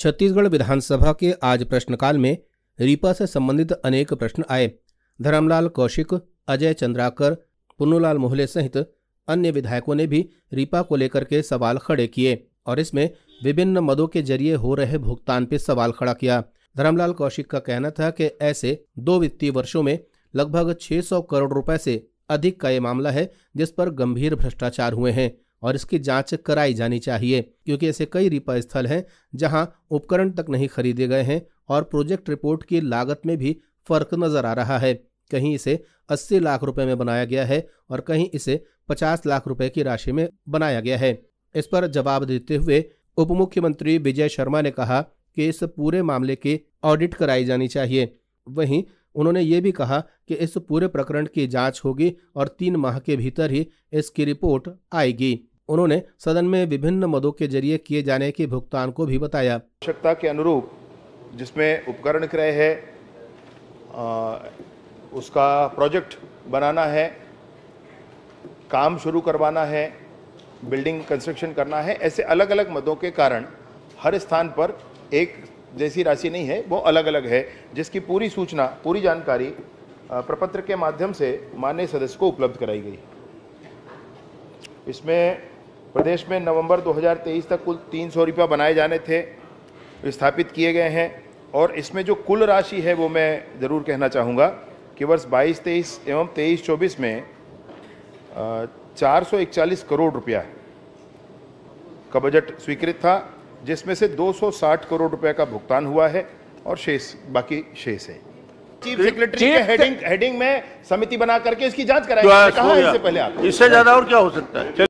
छत्तीसगढ़ विधानसभा के आज प्रश्नकाल में रीपा से संबंधित अनेक प्रश्न आए धरमलाल कौशिक अजय चंद्राकर पुन्नूलाल मोहले सहित अन्य विधायकों ने भी रीपा को लेकर के सवाल खड़े किए और इसमें विभिन्न मदों के जरिए हो रहे भुगतान पर सवाल खड़ा किया धरमलाल कौशिक का कहना था कि ऐसे दो वित्तीय वर्षों में लगभग 600 करोड़ रुपए से अधिक का ये मामला है जिस पर गंभीर भ्रष्टाचार हुए हैं और इसकी जांच कराई जानी चाहिए क्योंकि ऐसे कई रिपा स्थल हैं जहां उपकरण तक नहीं खरीदे गए हैं और प्रोजेक्ट रिपोर्ट की लागत में भी फर्क नजर आ रहा है कहीं इसे 80 लाख रुपए में बनाया गया है और कहीं इसे 50 लाख रुपए की राशि में बनाया गया है इस पर जवाब देते हुए उप मुख्यमंत्री विजय शर्मा ने कहा कि इस पूरे मामले की ऑडिट कराई जानी चाहिए वहीं उन्होंने ये भी कहा कि इस पूरे प्रकरण की जांच होगी और तीन माह के भीतर ही इसकी रिपोर्ट आएगी उन्होंने सदन में विभिन्न मदों के जरिए किए जाने के भुगतान को भी बताया आवश्यकता के अनुरूप जिसमें उपकरण क्रय है आ, उसका प्रोजेक्ट बनाना है काम शुरू करवाना है बिल्डिंग कंस्ट्रक्शन करना है ऐसे अलग अलग मदों के कारण हर स्थान पर एक जैसी राशि नहीं है वो अलग अलग है जिसकी पूरी सूचना पूरी जानकारी प्रपत्र के माध्यम से माननीय सदस्य को उपलब्ध कराई गई इसमें प्रदेश में नवंबर 2023 तक कुल तीन सौ रुपया बनाए जाने थे स्थापित किए गए हैं और इसमें जो कुल राशि है वो मैं ज़रूर कहना चाहूँगा कि वर्ष 22 23 एवं 23 24 में चार सौ इकचालीस करोड़ रुपया का बजट स्वीकृत था जिसमें से 260 करोड़ रुपए का भुगतान हुआ है और शेष बाकी शेष है चीफ सेक्रेटरी के हेडिंग हेडिंग में समिति बना करके इसकी जांच कराई इससे पहले आप इससे ज्यादा और क्या हो सकता है